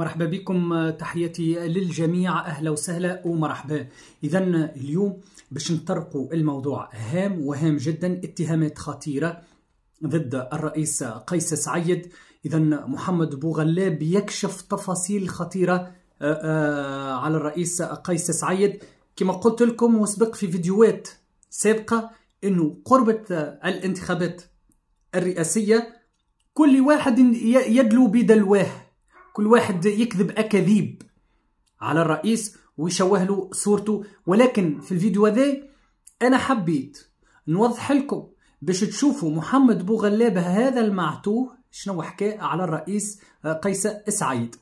مرحبا بكم تحياتي للجميع اهلا وسهلا ومرحبا اذا اليوم باش نطرقوا الموضوع هام وهام جدا اتهامات خطيره ضد الرئيس قيس سعيد اذا محمد بوغلاب يكشف تفاصيل خطيره آه، آه، على الرئيس قيس سعيد كما قلت لكم وسبق في فيديوهات سابقه انه قربت الانتخابات الرئاسيه كل واحد يدلو بدلواه كل واحد يكذب اكاذيب على الرئيس ويشوه له صورته ولكن في الفيديو هذا انا حبيت نوضح لكم باش تشوفوا محمد بوغلاب هذا المعتوه شنو حكى على الرئيس قيس سعيد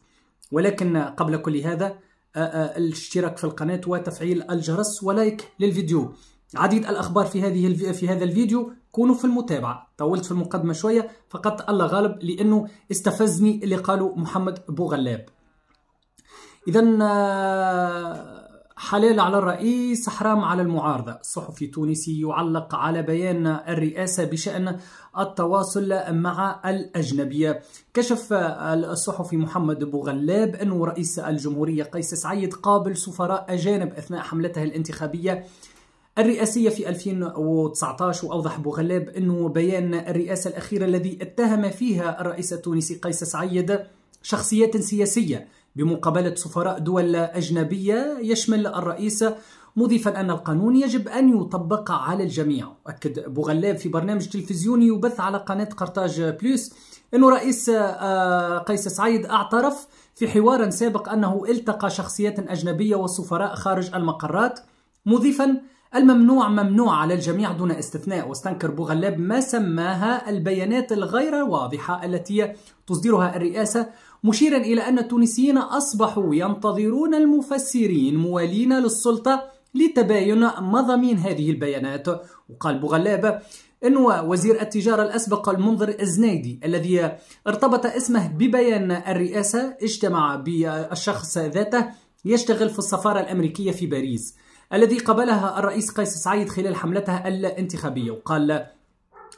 ولكن قبل كل هذا آه، آه، الاشتراك في القناة وتفعيل الجرس ولايك للفيديو عديد الأخبار في هذه في هذا الفيديو كونوا في المتابعة طولت في المقدمة شوية فقط الله غالب لأنه استفزني اللي قالوا محمد بوغلاب إذا آه، حلال على الرئيس حرام على المعارضة صحفي تونسي يعلق على بيان الرئاسة بشأن التواصل مع الأجنبية كشف آه، الصحفي محمد بوغلاب أن رئيس الجمهورية قيس سعيد قابل سفراء أجانب أثناء حملته الانتخابية الرئاسية في 2019 وأوضح بوغلاب أنه بيان الرئاسة الأخيرة الذي اتهم فيها الرئيس التونسي قيس سعيد شخصيات سياسية بمقابلة سفراء دول أجنبية يشمل الرئيس مضيفا أن القانون يجب أن يطبق على الجميع أكد بوغلاب في برنامج تلفزيوني يبث على قناة قرطاج بلوس أن رئيس آه، قيس سعيد اعترف في حوار سابق أنه التقى شخصيات أجنبية وسفراء خارج المقرات مضيفا الممنوع ممنوع على الجميع دون استثناء واستنكر بوغلاب ما سماها البيانات الغير واضحة التي تصدرها الرئاسة مشيرا إلى أن التونسيين أصبحوا ينتظرون المفسرين موالين للسلطة لتباين مضامين هذه البيانات وقال بوغلاب أن وزير التجارة الأسبق المنذر الزنيدي الذي ارتبط اسمه ببيان الرئاسة اجتمع بالشخص ذاته يشتغل في السفارة الأمريكية في باريس الذي قبلها الرئيس قيس سعيد خلال حملتها الانتخابية وقال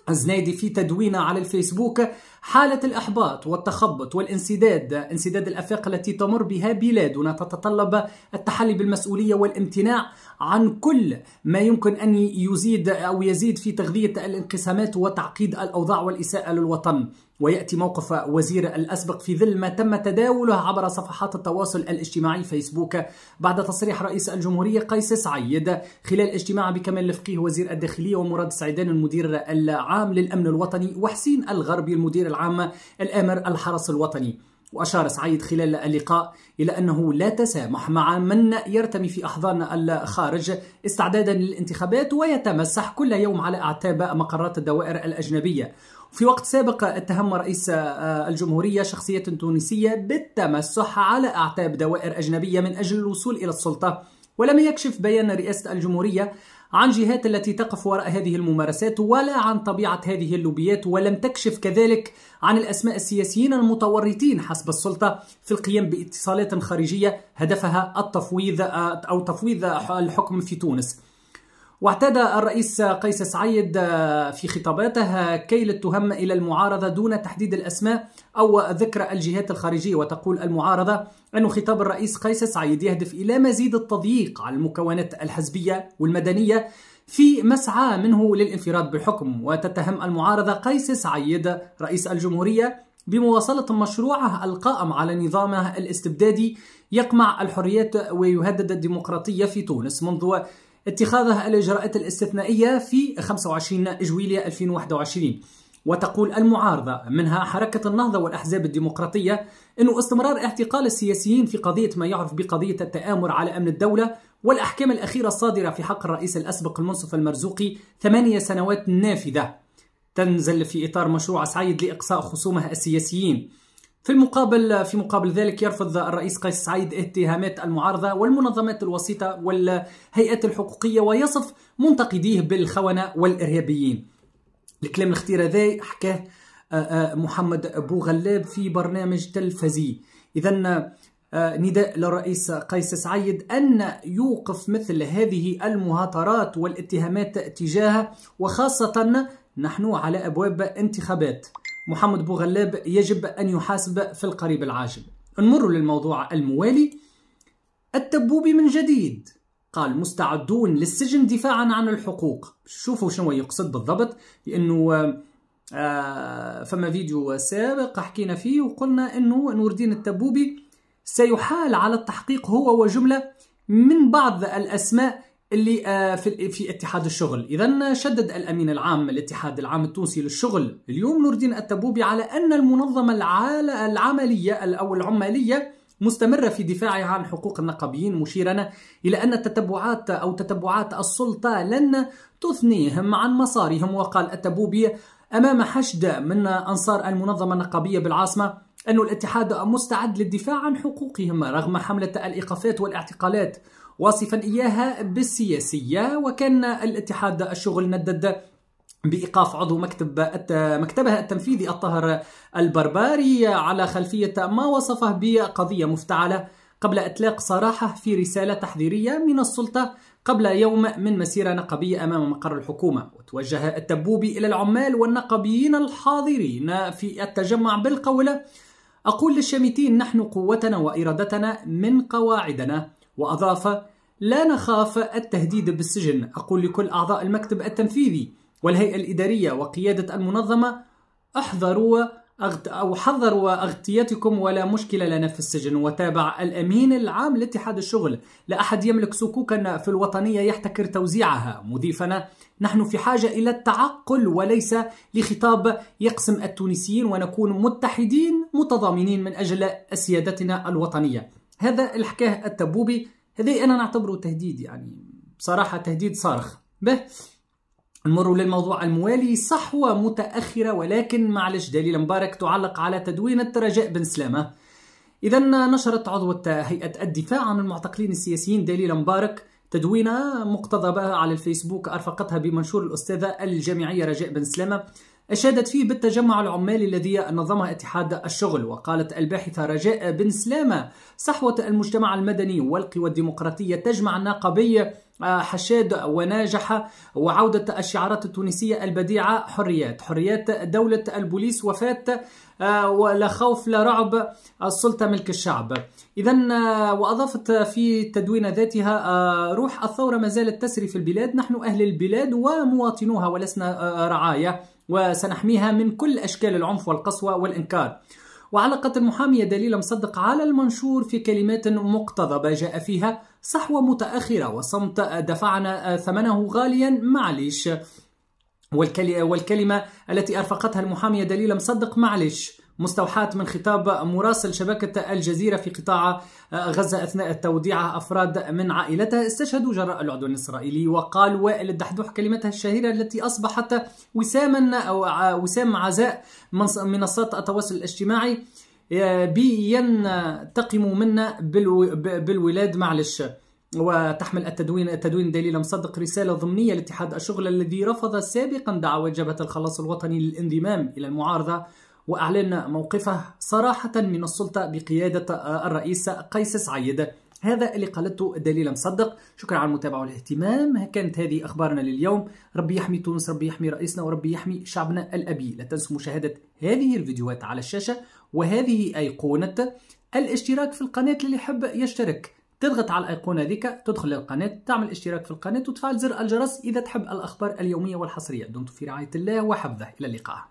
الزنيدي في تدوينه على الفيسبوك حالة الإحباط والتخبط والانسداد انسداد الأفاق التي تمر بها بلادنا تتطلب التحلي بالمسؤولية والامتناع عن كل ما يمكن أن يزيد أو يزيد في تغذية الانقسامات وتعقيد الأوضاع والإساءة للوطن ويأتي موقف وزير الأسبق في ظل ما تم تداوله عبر صفحات التواصل الاجتماعي فيسبوك بعد تصريح رئيس الجمهورية قيس سعيد خلال اجتماع بكمال الفقيه وزير الداخلية ومراد سعيدان المدير العام للأمن الوطني وحسين الغربي المدير العام الآمر الحرس الوطني وأشار سعيد خلال اللقاء إلى أنه لا تسامح مع من يرتمي في أحضان الخارج استعدادا للانتخابات ويتمسح كل يوم على أعتاب مقرات الدوائر الأجنبية في وقت سابق اتهم رئيس آه، الجمهورية شخصية تونسية بالتمسح على أعتاب دوائر أجنبية من أجل الوصول إلى السلطة ولم يكشف بيان رئاسة الجمهورية عن جهات التي تقف وراء هذه الممارسات ولا عن طبيعة هذه اللوبيات ولم تكشف كذلك عن الأسماء السياسيين المتورطين حسب السلطة في القيام باتصالات خارجية هدفها التفويض أو تفويض الحكم في تونس واعتاد الرئيس قيس سعيد آه، في خطاباته آه، كيل التهم إلى المعارضة دون تحديد الأسماء أو ذكر الجهات الخارجية وتقول المعارضة أن خطاب الرئيس قيس سعيد يهدف إلى مزيد التضييق على المكونات الحزبية والمدنية في مسعى منه للانفراد بالحكم وتتهم المعارضة قيس سعيد رئيس الجمهورية بمواصلة مشروعه القائم على نظامه الاستبدادي يقمع الحريات ويهدد الديمقراطية في تونس منذ اتخاذه الإجراءات الاستثنائية في 25 جويلية 2021 وتقول المعارضة منها حركة النهضة والأحزاب الديمقراطية أن استمرار اعتقال السياسيين في قضية ما يعرف بقضية التآمر على أمن الدولة والأحكام الأخيرة الصادرة في حق الرئيس الأسبق المنصف المرزوقي ثمانية سنوات نافذة تنزل في إطار مشروع سعيد لإقصاء خصومه السياسيين في المقابل في مقابل ذلك يرفض الرئيس قيس سعيد اتهامات المعارضة والمنظمات الوسيطة والهيئات الحقوقية ويصف منتقديه بالخونة والإرهابيين الكلام الاختيار هذا حكاه آه، آه، محمد غلاب في برنامج تلفزي إذا آه، نداء للرئيس قيس سعيد أن يوقف مثل هذه المهاترات والاتهامات تجاهه وخاصة نحن على أبواب انتخابات محمد بوغلاب يجب أن يحاسب في القريب العاجل نمر للموضوع الموالي التبوبي من جديد قال مستعدون للسجن دفاعا عن الحقوق شوفوا شنو يقصد بالضبط لأنه آه فما فيديو سابق حكينا فيه وقلنا أنه نور الدين التبوبي سيحال على التحقيق هو وجملة من بعض الأسماء اللي آه، في في اتحاد الشغل اذا شدد الامين العام الاتحاد العام التونسي للشغل اليوم نور الدين التبوبي على ان المنظمه العمليه او العماليه مستمرة في دفاعها عن حقوق النقابيين مشيرا إلى أن التتبعات أو تتبعات السلطة لن تثنيهم عن مسارهم وقال التبوبي أمام حشد من أنصار المنظمة النقابية بالعاصمة أن الاتحاد مستعد للدفاع عن حقوقهم رغم حملة الإيقافات والاعتقالات واصفا إياها بالسياسية وكان الاتحاد الشغل ندد بإيقاف عضو مكتب مكتبه التنفيذي الطاهر البربري على خلفية ما وصفه بقضية مفتعلة قبل إطلاق سراحه في رسالة تحذيرية من السلطة قبل يوم من مسيرة نقبية أمام مقر الحكومة وتوجه التبوبي إلى العمال والنقبيين الحاضرين في التجمع بالقولة أقول للشامتين نحن قوتنا وإرادتنا من قواعدنا وأضاف لا نخاف التهديد بالسجن أقول لكل أعضاء المكتب التنفيذي والهيئة الإدارية وقيادة المنظمة احذروا أغت... أو حذروا أغطيتكم ولا مشكلة لنا في السجن وتابع الأمين العام لاتحاد الشغل لا أحد يملك سكوكا في الوطنية يحتكر توزيعها مضيفنا نحن في حاجة إلى التعقل وليس لخطاب يقسم التونسيين ونكون متحدين متضامنين من أجل سيادتنا الوطنية هذا الحكاه التبوبي هذا انا نعتبره تهديد يعني بصراحه تهديد صارخ به نمر للموضوع الموالي صحوة متأخرة ولكن معلش دليل مبارك تعلق على تدوينة رجاء بن سلامة إذا نشرت عضوة هيئة الدفاع عن المعتقلين السياسيين دليل مبارك تدوينة مقتضبة على الفيسبوك أرفقتها بمنشور الأستاذة الجامعية رجاء بن سلامة أشادت فيه بالتجمع العمالي الذي نظمه اتحاد الشغل وقالت الباحثة رجاء بن سلامة صحوة المجتمع المدني والقوى الديمقراطية تجمع الناقبية آه، حشاد وناجح وعودة الشعارات التونسية البديعة حريات حريات دولة البوليس وفاة آه، ولا خوف لا رعب السلطة آه، ملك الشعب إذا وأضافت في تدوين ذاتها روح الثورة ما زالت تسري في البلاد نحن أهل البلاد ومواطنوها ولسنا رعايا وسنحميها من كل أشكال العنف والقسوة والإنكار وعلقت المحامية دليل مصدق على المنشور في كلمات مقتضبة جاء فيها صحوة متأخرة وصمت دفعنا ثمنه غاليا معليش والكلمة التي أرفقتها المحامية دليل مصدق معلش مستوحاة من خطاب مراسل شبكة الجزيرة في قطاع آه، غزة أثناء توديع أفراد من عائلتها استشهدوا جراء العدوان الإسرائيلي وقال وائل الدحدوح كلمتها الشهيرة التي أصبحت وساما أو وسام عزاء منصات التواصل الاجتماعي آه، بينتقموا منا بالولاد معلش وتحمل التدوين التدوين دليل مصدق رسالة ضمنية لاتحاد الشغل الذي رفض سابقا دعوة جبهة الخلاص الوطني للانضمام إلى المعارضة وأعلن موقفه صراحة من السلطة بقيادة آه، الرئيس قيس سعيد هذا اللي قالته دليل مصدق شكرا على المتابعة والاهتمام كانت هذه أخبارنا لليوم ربي يحمي تونس ربي يحمي رئيسنا وربي يحمي شعبنا الأبي لا تنسوا مشاهدة هذه الفيديوهات على الشاشة وهذه أيقونة الاشتراك في القناة اللي يحب يشترك تضغط على الأيقونة ذيك تدخل للقناة تعمل اشتراك في القناة وتفعل زر الجرس إذا تحب الأخبار اليومية والحصرية دمتم في رعاية الله وحفظه إلى اللقاء